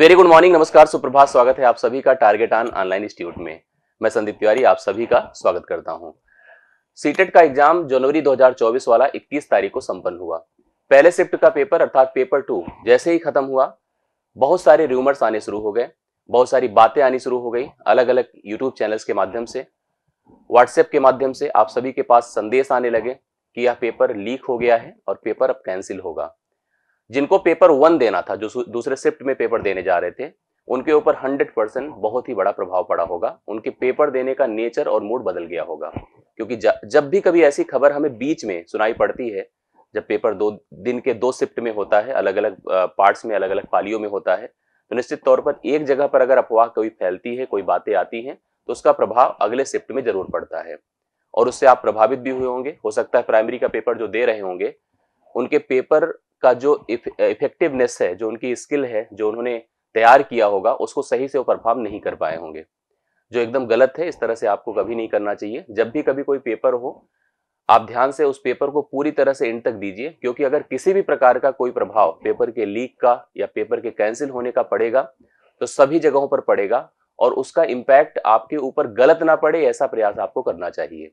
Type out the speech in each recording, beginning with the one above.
very good morning नमस्कार सुप्रभात स्वागत है आप सभी का टारगेट ऑन ऑनलाइन इंस्टीट्यूट में मैं संदीप तिवारी आप सभी का स्वागत करता हूं सीटेट e का एग्जाम जनवरी 2024 वाला 21 तारीख को संपन्न हुआ पहले शिफ्ट का पेपर अर्थात पेपर टू जैसे ही खत्म हुआ बहुत सारे र्यूमर्स आने शुरू हो गए बहुत सारी बातें आनी शुरू हो गई अलग अलग यूट्यूब चैनल्स के माध्यम से व्हाट्सएप के माध्यम से आप सभी के पास संदेश आने लगे कि यह पेपर लीक हो गया है और पेपर अब कैंसिल होगा जिनको पेपर वन देना था जो दूसरे शिफ्ट में पेपर देने जा रहे थे उनके ऊपर 100 परसेंट बहुत ही बड़ा प्रभाव पड़ा होगा उनके पेपर देने का नेचर और मूड बदल गया होगा क्योंकि जब भी कभी ऐसी खबर हमें बीच में सुनाई पड़ती है जब पेपर दो दिन के दो शिफ्ट में होता है अलग अलग पार्ट्स में अलग अलग पालियों में होता है तो निश्चित तौर पर एक जगह पर अगर अफवाह कोई फैलती है कोई बातें आती हैं तो उसका प्रभाव अगले शिफ्ट में जरूर पड़ता है और उससे आप प्रभावित भी हुए होंगे हो सकता है प्राइमरी का पेपर जो दे रहे होंगे उनके पेपर का जो इफेक्टिवनेस है जो उनकी स्किल है जो उन्होंने तैयार किया होगा उसको सही से वो परफॉर्म नहीं कर पाए होंगे जो एकदम गलत है इस तरह से आपको कभी नहीं करना चाहिए जब भी कभी कोई पेपर हो आप ध्यान से उस पेपर को पूरी तरह से एंड तक दीजिए क्योंकि अगर किसी भी प्रकार का कोई प्रभाव पेपर के लीक का या पेपर के कैंसिल होने का पड़ेगा तो सभी जगहों पर पड़ेगा और उसका इम्पैक्ट आपके ऊपर गलत ना पड़े ऐसा प्रयास आपको करना चाहिए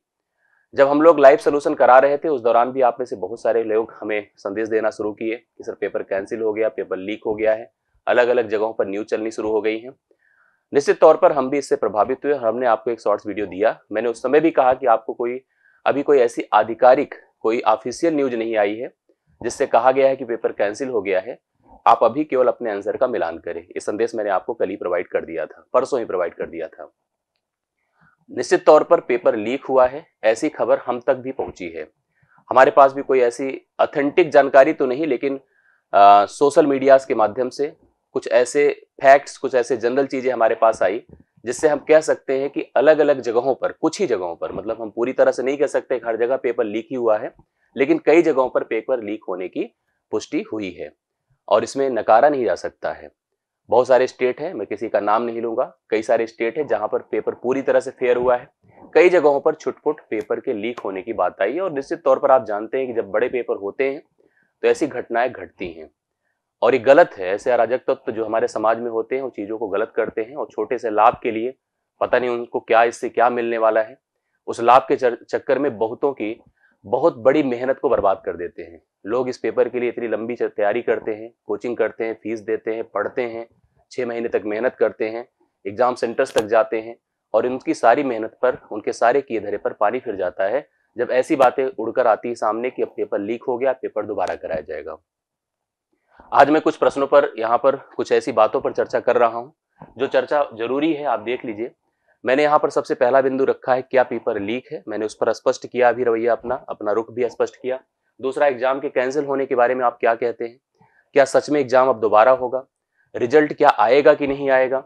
जब हम लोग लाइव सोल्यूशन करा रहे थे उस दौरान भी आप में से बहुत सारे लोग हमें संदेश देना शुरू किए कि सर पेपर कैंसिल हो गया पेपर लीक हो गया है अलग अलग जगहों पर न्यूज चलनी शुरू हो गई है निश्चित तौर पर हम भी इससे प्रभावित हुए हमने आपको एक शॉर्ट्स वीडियो दिया मैंने उस समय भी कहा कि आपको कोई अभी कोई ऐसी आधिकारिक कोई ऑफिशियल न्यूज नहीं आई है जिससे कहा गया है कि पेपर कैंसिल हो गया है आप अभी केवल अपने आंसर का मिलान करें ये संदेश मैंने आपको कल ही प्रोवाइड कर दिया था परसों ही प्रोवाइड कर दिया था निश्चित तौर पर पेपर लीक हुआ है ऐसी खबर हम तक भी पहुंची है हमारे पास भी कोई ऐसी अथेंटिक जानकारी तो नहीं लेकिन सोशल मीडियाज के माध्यम से कुछ ऐसे फैक्ट्स कुछ ऐसे जनरल चीजें हमारे पास आई जिससे हम कह सकते हैं कि अलग अलग जगहों पर कुछ ही जगहों पर मतलब हम पूरी तरह से नहीं कह सकते हर जगह पेपर लीक ही हुआ है लेकिन कई जगहों पर पेपर लीक होने की पुष्टि हुई है और इसमें नकारा नहीं जा सकता है बहुत सारे स्टेट हैं मैं किसी का नाम नहीं लूंगा कई सारे स्टेट हैं जहां पर पेपर पूरी तरह से फेयर हुआ है कई जगहों पर छुटपुट पेपर के लीक होने की बात आई है और निश्चित तौर पर आप जानते हैं कि जब बड़े पेपर होते हैं तो ऐसी घटनाएं घटती हैं और ये गलत है ऐसे अराजक तत्व तो जो हमारे समाज में होते हैं वो चीज़ों को गलत करते हैं और छोटे से लाभ के लिए पता नहीं उनको क्या इससे क्या मिलने वाला है उस लाभ के चक्कर में बहुतों की बहुत बड़ी मेहनत को बर्बाद कर देते हैं लोग इस पेपर के लिए इतनी लंबी तैयारी करते हैं कोचिंग करते हैं फीस देते हैं पढ़ते हैं छः महीने तक मेहनत करते हैं एग्ज़ाम सेंटर्स तक जाते हैं और उनकी सारी मेहनत पर उनके सारे किए धरे पर पानी फिर जाता है जब ऐसी बातें उड़कर आती है सामने कि अब पेपर लीक हो गया पेपर दोबारा कराया जाएगा आज मैं कुछ प्रश्नों पर यहाँ पर कुछ ऐसी बातों पर चर्चा कर रहा हूँ जो चर्चा जरूरी है आप देख लीजिए मैंने यहाँ पर सबसे पहला बिंदु रखा है क्या पेपर लीक है मैंने उस पर स्पष्ट किया अभी रवैया अपना अपना रुख भी स्पष्ट किया दूसरा एग्जाम के कैंसिल होने के बारे में आप क्या कहते हैं क्या सच में एग्जाम अब दोबारा होगा रिजल्ट क्या आएगा कि नहीं आएगा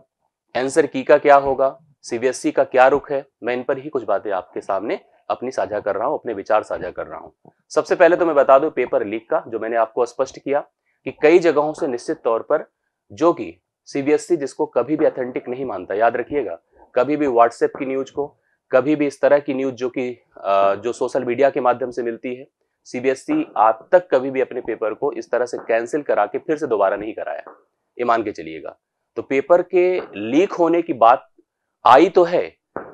आंसर की का क्या होगा सीबीएसई e का क्या रुख है मैं इन पर ही कुछ बातें आपके सामने अपनी साझा कर रहा हूं अपने विचार साझा कर रहा हूं सबसे पहले तो मैं बता दूं पेपर लीक का जो मैंने आपको स्पष्ट किया कि कई जगहों से निश्चित तौर पर जो कि सीबीएसई e जिसको कभी भी अथेंटिक नहीं मानता याद रखिएगा कभी भी व्हाट्सएप की न्यूज को कभी भी इस तरह की न्यूज जो कि जो सोशल मीडिया के माध्यम से मिलती है सीबीएसई e आज तक कभी भी अपने पेपर को इस तरह से कैंसिल करा के फिर से दोबारा नहीं कराया ये मान के चलिएगा तो पेपर के लीक होने की बात आई तो है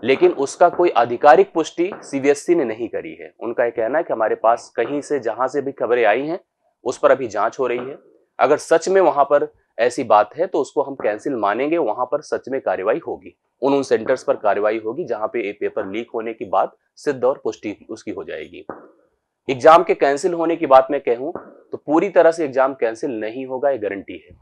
लेकिन उसका कोई आधिकारिक पुष्टि सीबीएसई ने नहीं करी है उनका यह कहना है कि हमारे पास कहीं से जहां से भी खबरें आई हैं उस पर अभी जांच हो रही है अगर सच में वहां पर ऐसी बात है तो उसको हम कैंसिल मानेंगे वहां पर सच में कार्रवाई होगी उन उन सेंटर्स पर कार्रवाई होगी जहां पे एक पेपर लीक होने की बात सिद्ध और पुष्टि उसकी हो जाएगी एग्जाम के कैंसिल होने की बात मैं कहूं तो पूरी तरह से एग्जाम कैंसिल नहीं होगा ये गारंटी है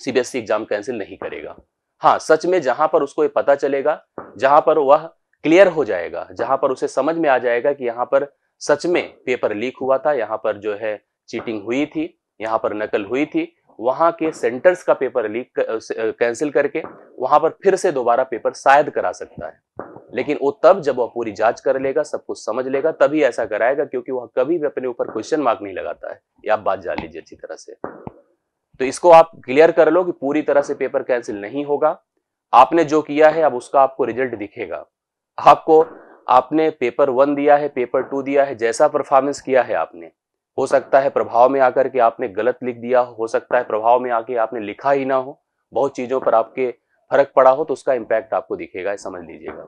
सीबीएसई एग्जाम कैंसिल नहीं करेगा हाँ सच में जहां पर उसको ये पता चलेगा जहां पर वह क्लियर हो जाएगा जहां पर उसे समझ में आ जाएगा कि यहाँ पर सच में पेपर लीक हुआ था यहाँ पर जो है चीटिंग हुई थी यहाँ पर नकल हुई थी वहां के सेंटर्स का पेपर लीक कैंसिल करके वहां पर फिर से दोबारा पेपर शायद करा सकता है लेकिन वो तब जब वह पूरी जांच कर लेगा सब कुछ समझ लेगा तभी ऐसा कराएगा क्योंकि वह कभी भी अपने ऊपर क्वेश्चन मार्क नहीं लगाता है ये आप बात जान लीजिए अच्छी तरह से तो इसको आप क्लियर कर लो कि पूरी तरह से पेपर कैंसिल नहीं होगा आपने जो किया है अब उसका आपको रिजल्ट दिखेगा आपको आपने पेपर वन दिया है पेपर टू दिया है जैसा परफॉर्मेंस किया है आपने हो सकता है प्रभाव में आकर के आपने गलत लिख दिया हो, सकता है प्रभाव में आके आपने लिखा ही ना हो बहुत चीज़ों पर आपके फर्क पड़ा हो तो उसका इम्पैक्ट आपको दिखेगा समझ लीजिएगा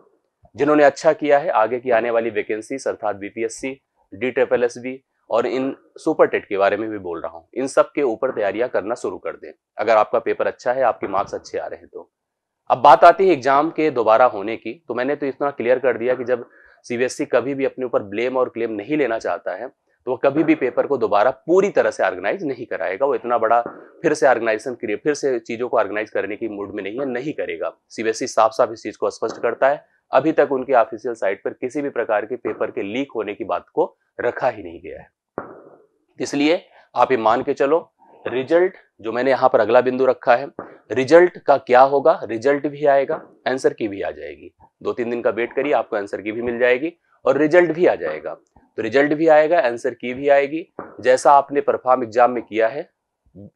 जिन्होंने अच्छा किया है आगे की आने वाली वैकेंसी अर्थात BPSC D triple S B और इन सुपर टेट के बारे में भी बोल रहा हूँ इन सब के ऊपर तैयारियां करना शुरू कर दें अगर आपका पेपर अच्छा है आपके मार्क्स अच्छे आ रहे हैं तो अब बात आती है एग्जाम के दोबारा होने की तो मैंने तो इतना क्लियर कर दिया कि जब सीबीएसई कभी भी अपने ऊपर ब्लेम और क्लेम नहीं लेना चाहता है तो वो कभी भी पेपर को दोबारा पूरी तरह से ऑर्गेनाइज नहीं कराएगा वो इतना बड़ा फिर से ऑर्गेनाइजेशन क्रिएट फिर से चीज़ों को ऑर्गेनाइज करने की मूड में नहीं है नहीं करेगा सीबीएसई साफ साफ इस चीज़ को स्पष्ट करता है अभी तक उनके ऑफिशियल साइट पर किसी भी प्रकार के पेपर के लीक होने की बात को रखा ही नहीं गया है इसलिए आप ये मान के चलो रिजल्ट जो मैंने यहाँ पर अगला बिंदु रखा है रिजल्ट का क्या होगा रिजल्ट भी आएगा आंसर की भी आ जाएगी दो तीन दिन का वेट करिए आपको आंसर की भी मिल जाएगी और रिजल्ट भी आ जाएगा तो रिजल्ट भी आएगा आंसर की भी आएगी जैसा आपने परफॉर्म एग्जाम में किया है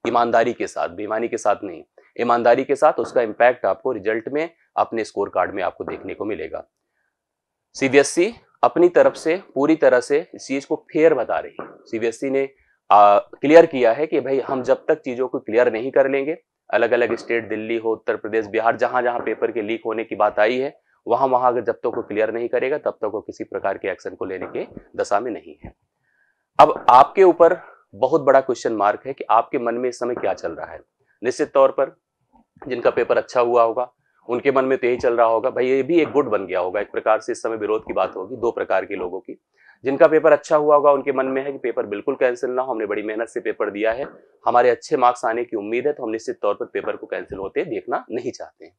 ईमानदारी के साथ बेईमानी के साथ नहीं ईमानदारी के साथ उसका इंपैक्ट आपको रिजल्ट में अपने स्कोर कार्ड में आपको देखने को मिलेगा सीबीएसई e अपनी तरफ से पूरी तरह से इस चीज को फेयर बता रही है सीबीएसई e ने क्लियर किया है कि भाई हम जब तक चीज़ों को क्लियर नहीं कर लेंगे अलग अलग स्टेट दिल्ली हो उत्तर प्रदेश बिहार जहां जहां पेपर के लीक होने की बात आई है वहां वहां अगर जब तक तो को क्लियर नहीं करेगा तब तक तो वो किसी प्रकार के एक्शन को लेने के दशा में नहीं है अब आपके ऊपर बहुत बड़ा क्वेश्चन मार्क है कि आपके मन में इस समय क्या चल रहा है निश्चित तौर पर जिनका पेपर अच्छा हुआ होगा उनके मन में तो यही चल रहा होगा भाई ये भी एक गुड बन गया होगा एक प्रकार से इस समय विरोध की बात होगी दो प्रकार के लोगों की जिनका पेपर अच्छा हुआ होगा उनके मन में है कि पेपर बिल्कुल कैंसिल ना हो हमने बड़ी मेहनत से पेपर दिया है हमारे अच्छे मार्क्स आने की उम्मीद है तो हम निश्चित तौर पर पेपर को कैंसिल होते देखना नहीं चाहते हैं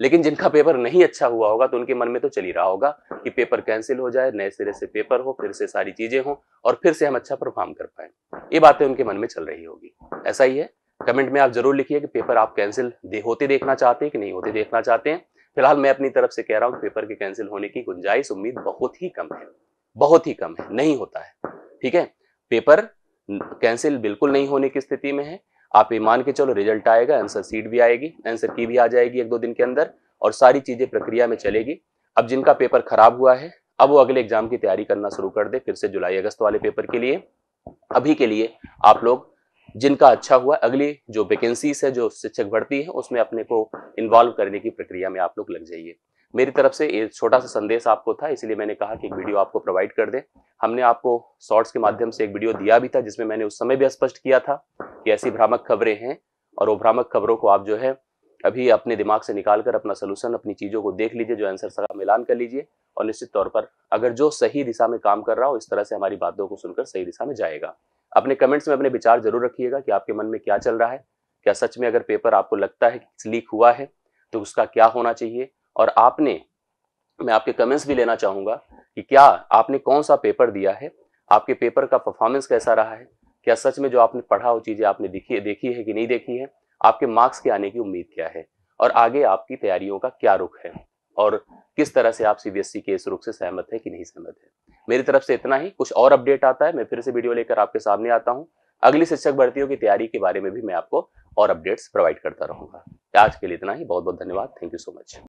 लेकिन जिनका पेपर नहीं अच्छा हुआ होगा तो उनके मन में तो चल ही रहा होगा कि पेपर कैंसिल हो जाए नए सिरे से पेपर हो फिर से सारी चीजें हों और फिर से हम अच्छा परफॉर्म कर पाए ये बातें उनके मन में चल रही होगी ऐसा ही है कमेंट में आप जरूर लिखिए कि पेपर आप कैंसिल दे, होते देखना चाहते हैं कि नहीं होते देखना चाहते हैं फिलहाल मैं अपनी तरफ से कह रहा हूँ पेपर के कैंसिल होने की गुंजाइश उम्मीद बहुत ही कम है बहुत ही कम है नहीं होता है ठीक है पेपर कैंसिल बिल्कुल नहीं होने की स्थिति में है आप ये मान के चलो रिजल्ट आएगा आंसर सीट भी आएगी आंसर की भी आ जाएगी एक दो दिन के अंदर और सारी चीजें प्रक्रिया में चलेगी अब जिनका पेपर खराब हुआ है अब वो अगले एग्जाम की तैयारी करना शुरू कर दे फिर से जुलाई अगस्त वाले पेपर के लिए अभी के लिए आप लोग जिनका अच्छा हुआ अगली जो वैकेंसीज है जो शिक्षक भर्ती है उसमें अपने को इन्वॉल्व करने की प्रक्रिया में आप लोग लग जाइए मेरी तरफ से एक छोटा सा संदेश आपको था इसलिए मैंने कहा कि एक वीडियो आपको प्रोवाइड कर दे हमने आपको शॉर्ट्स के माध्यम से एक वीडियो दिया भी था जिसमें मैंने उस समय भी स्पष्ट किया था कि ऐसी भ्रामक खबरें हैं और वो भ्रामक खबरों को आप जो है अभी अपने दिमाग से निकाल कर अपना सोल्यूशन अपनी चीज़ों को देख लीजिए जो आंसर सका मिलान कर लीजिए और निश्चित तौर पर अगर जो सही दिशा में काम कर रहा हो इस तरह से हमारी बातों को सुनकर सही दिशा में जाएगा अपने कमेंट्स में अपने विचार जरूर रखिएगा कि आपके मन में क्या चल रहा है क्या सच में अगर पेपर आपको लगता है कि लीक हुआ है तो उसका क्या होना चाहिए और आपने मैं आपके कमेंट्स भी लेना चाहूँगा कि क्या आपने कौन सा पेपर दिया है आपके पेपर का परफॉर्मेंस कैसा रहा है क्या सच में जो आपने पढ़ा वो चीज़ें आपने देखी देखी है कि नहीं देखी है आपके मार्क्स के आने की उम्मीद क्या है और आगे आपकी तैयारियों का क्या रुख है और किस तरह से आप सीबीएसई e के इस रुख से सहमत है कि नहीं सहमत है मेरी तरफ से इतना ही कुछ और अपडेट आता है मैं फिर से वीडियो लेकर आपके सामने आता हूँ अगली शिक्षक भर्तियों की तैयारी के बारे में भी मैं आपको और अपडेट्स प्रोवाइड करता रहूंगा आज के लिए इतना ही बहुत बहुत धन्यवाद थैंक यू सो मच